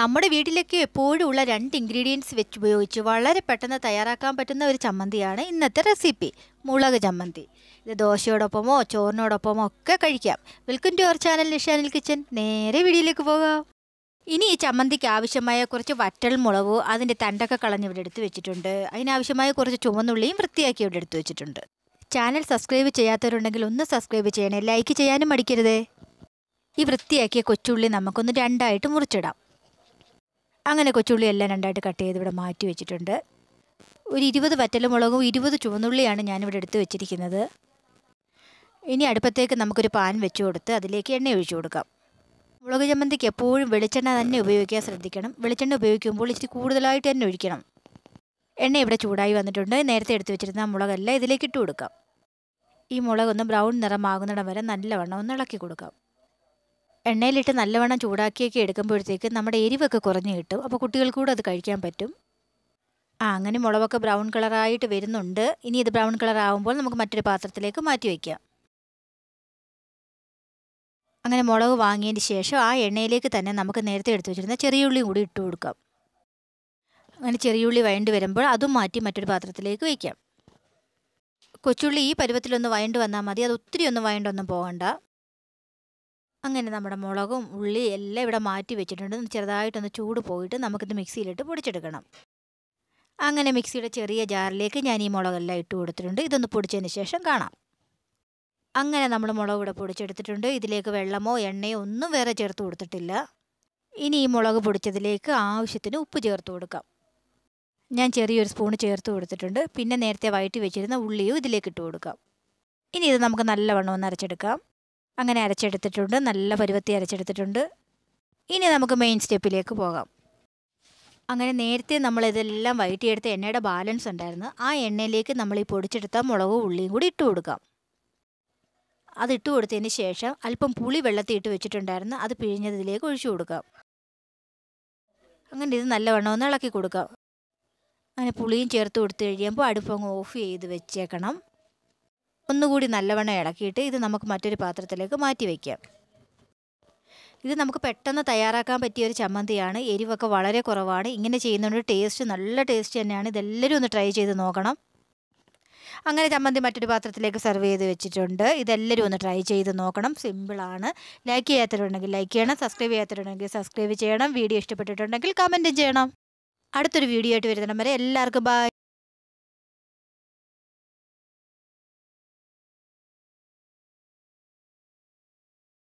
നമ്മുടെ വീട്ടിലൊക്കെ എപ്പോഴും ഉള്ള രണ്ട് ഇൻഗ്രീഡിയൻസ് വെച്ച് ഉപയോഗിച്ച് വളരെ പെട്ടെന്ന് തയ്യാറാക്കാൻ പറ്റുന്ന ഒരു ചമ്മന്തിയാണ് ഇന്നത്തെ റെസിപ്പി മുളക് ചമ്മന്തി ഇത് ദോശയോടൊപ്പമോ ചോറിനോടൊപ്പമോ ഒക്കെ കഴിക്കാം വെൽക്കം ടു അവർ ചാനൽ നിഷാനിൽ കിച്ചൻ നേരെ വീഡിയോയിലേക്ക് പോകാം ഇനി ഈ ചമ്മന്തിക്ക് ആവശ്യമായ കുറച്ച് വറ്റൽ മുളക് അതിൻ്റെ തണ്ടൊക്കെ കളഞ്ഞ് ഇവിടെ എടുത്ത് വെച്ചിട്ടുണ്ട് അതിനാവശ്യമായ കുറച്ച് ചുവന്നുള്ളിയും വൃത്തിയാക്കി ഇവിടെ എടുത്ത് വെച്ചിട്ടുണ്ട് ചാനൽ സബ്സ്ക്രൈബ് ചെയ്യാത്തവരുണ്ടെങ്കിൽ ഒന്ന് സബ്സ്ക്രൈബ് ചെയ്യണേ ലൈക്ക് ചെയ്യാനും മടിക്കരുതേ ഈ വൃത്തിയാക്കിയ കൊച്ചുള്ളി നമുക്കൊന്ന് രണ്ടായിട്ട് മുറിച്ചിടാം അങ്ങനെ കൊച്ചുള്ളി എല്ലാം രണ്ടായിട്ട് കട്ട് ചെയ്ത് ഇവിടെ മാറ്റി വെച്ചിട്ടുണ്ട് ഒരു ഇരുപത് വറ്റലുമുളകും ഇരുപത് ചുവന്നുള്ളിയാണ് ഞാനിവിടെ എടുത്ത് വെച്ചിരിക്കുന്നത് ഇനി അടുപ്പത്തേക്ക് നമുക്കൊരു പാൻ വെച്ചു കൊടുത്ത് അതിലേക്ക് എണ്ണ ഒഴിച്ചു കൊടുക്കാം മുളക് ചമ്മന്തിക്ക് എപ്പോഴും വെളിച്ചെണ്ണ തന്നെ ഉപയോഗിക്കാൻ ശ്രദ്ധിക്കണം വെളിച്ചെണ്ണ ഉപയോഗിക്കുമ്പോൾ ഇച്ചിരി കൂടുതലായിട്ട് തന്നെ ഒഴിക്കണം എണ്ണ ഇവിടെ ചൂടായി വന്നിട്ടുണ്ട് നേരത്തെ എടുത്ത് വെച്ചിരുന്ന മുളകല്ല ഇതിലേക്ക് ഇട്ട് കൊടുക്കാം ഈ മുളകൊന്ന് ബ്രൗൺ നിറമാകുന്നിടം വരെ നല്ലവണ്ണം ഒന്ന് ഇളക്കി കൊടുക്കാം എണ്ണയിലിട്ട് നല്ലവണ്ണം ചൂടാക്കിയൊക്കെ എടുക്കുമ്പോഴത്തേക്ക് നമ്മുടെ എരിവൊക്കെ കുറഞ്ഞ് കിട്ടും അപ്പോൾ കുട്ടികൾക്ക് കൂടെ അത് കഴിക്കാൻ പറ്റും ആ അങ്ങനെ മുളകൊക്കെ ബ്രൗൺ കളറായിട്ട് വരുന്നുണ്ട് ഇനി ഇത് ബ്രൗൺ കളർ ആവുമ്പോൾ നമുക്ക് മറ്റൊരു പാത്രത്തിലേക്ക് മാറ്റി വയ്ക്കാം അങ്ങനെ മുളക് വാങ്ങിയതിന് ശേഷം ആ എണ്ണയിലേക്ക് തന്നെ നമുക്ക് നേരത്തെ എടുത്തു വെച്ചിരുന്ന ഉള്ളിയും കൂടി ഇട്ട് കൊടുക്കാം അങ്ങനെ ചെറിയുള്ളി വയണ്ട് വരുമ്പോൾ അതും മാറ്റി മറ്റൊരു പാത്രത്തിലേക്ക് വയ്ക്കാം കൊച്ചുള്ളി ഈ പരുവത്തിലൊന്ന് വയണ്ട് വന്നാൽ മതി അത് ഒത്തിരി ഒന്നും വയണ്ടൊന്നും പോകണ്ട അങ്ങനെ നമ്മുടെ മുളകും ഉള്ളി എല്ലാം ഇവിടെ മാറ്റി വെച്ചിട്ടുണ്ട് ചെറുതായിട്ടൊന്ന് ചൂട് പോയിട്ട് നമുക്കിത് മിക്സിയിലിട്ട് പൊടിച്ചെടുക്കണം അങ്ങനെ മിക്സിയുടെ ചെറിയ ജാറിലേക്ക് ഞാൻ ഈ മുളകെല്ലാം ഇട്ട് കൊടുത്തിട്ടുണ്ട് ഇതൊന്ന് പൊടിച്ചതിന് ശേഷം കാണാം അങ്ങനെ നമ്മൾ മുളക് ഇവിടെ പൊടിച്ചെടുത്തിട്ടുണ്ട് ഇതിലേക്ക് വെള്ളമോ എണ്ണയോ ഒന്നും വേറെ ചേർത്ത് കൊടുത്തിട്ടില്ല ഇനി ഈ മുളക് പൊടിച്ചതിലേക്ക് ആവശ്യത്തിന് ഉപ്പ് ചേർത്ത് കൊടുക്കാം ഞാൻ ചെറിയൊരു സ്പൂൺ ചേർത്ത് കൊടുത്തിട്ടുണ്ട് പിന്നെ നേരത്തെ വയറ്റി വെച്ചിരുന്ന ഉള്ളിയും ഇതിലേക്ക് ഇട്ട് കൊടുക്കാം ഇനി ഇത് നമുക്ക് നല്ലവണ്ണം ഒന്ന് അരച്ചെടുക്കാം അങ്ങനെ അരച്ചെടുത്തിട്ടുണ്ട് നല്ല പരുവത്തി അരച്ചെടുത്തിട്ടുണ്ട് ഇനി നമുക്ക് മെയിൻ സ്റ്റെപ്പിലേക്ക് പോകാം അങ്ങനെ നേരത്തെ നമ്മൾ ഇതെല്ലാം വഴറ്റിയെടുത്ത എണ്ണയുടെ ബാലൻസ് ഉണ്ടായിരുന്നു ആ എണ്ണയിലേക്ക് നമ്മൾ ഈ പൊടിച്ചെടുത്ത മുളകും ഉള്ളിയും കൂടി ഇട്ട് കൊടുക്കാം അത് ഇട്ട് കൊടുത്തതിന് ശേഷം അല്പം പുളി വെള്ളത്തിൽ ഇട്ട് വെച്ചിട്ടുണ്ടായിരുന്നു അത് പിഴിഞ്ഞതിലേക്ക് ഒഴിച്ചു കൊടുക്കാം അങ്ങനെ ഇത് നല്ലവണ്ണം ഒന്ന് ഇളക്കി കൊടുക്കാം അങ്ങനെ പുളിയും ചേർത്ത് കൊടുത്തു കഴിയുമ്പോൾ അടുപ്പ് അങ്ങ് ഓഫ് ചെയ്ത് വെച്ചേക്കണം ഒന്നുകൂടി നല്ലവണ്ണം ഇളക്കിയിട്ട് ഇത് നമുക്ക് മറ്റൊരു പാത്രത്തിലേക്ക് മാറ്റി വയ്ക്കാം ഇത് നമുക്ക് പെട്ടെന്ന് തയ്യാറാക്കാൻ പറ്റിയ ഒരു ചമ്മന്തിയാണ് എരിവൊക്കെ വളരെ കുറവാണ് ഇങ്ങനെ ചെയ്യുന്നതുകൊണ്ട് ടേസ്റ്റ് നല്ല ടേസ്റ്റ് തന്നെയാണ് ഇതെല്ലാവരും ഒന്ന് ട്രൈ ചെയ്ത് നോക്കണം അങ്ങനെ ചമ്മന്തി മറ്റൊരു പാത്രത്തിലേക്ക് സെർവ് ചെയ്ത് വെച്ചിട്ടുണ്ട് ഇതെല്ലാവരും ഒന്ന് ട്രൈ ചെയ്ത് നോക്കണം സിമ്പിളാണ് ലൈക്ക് ചെയ്യാത്തവരുണ്ടെങ്കിൽ ലൈക്ക് ചെയ്യണം സബ്സ്ക്രൈബ് ചെയ്യാത്തവരുണ്ടെങ്കിൽ സബ്സ്ക്രൈബ് ചെയ്യണം വീഡിയോ ഇഷ്ടപ്പെട്ടിട്ടുണ്ടെങ്കിൽ കമൻറ്റും ചെയ്യണം അടുത്തൊരു വീഡിയോ ആയിട്ട് വരുന്നവരെ എല്ലാവർക്കും ബൈ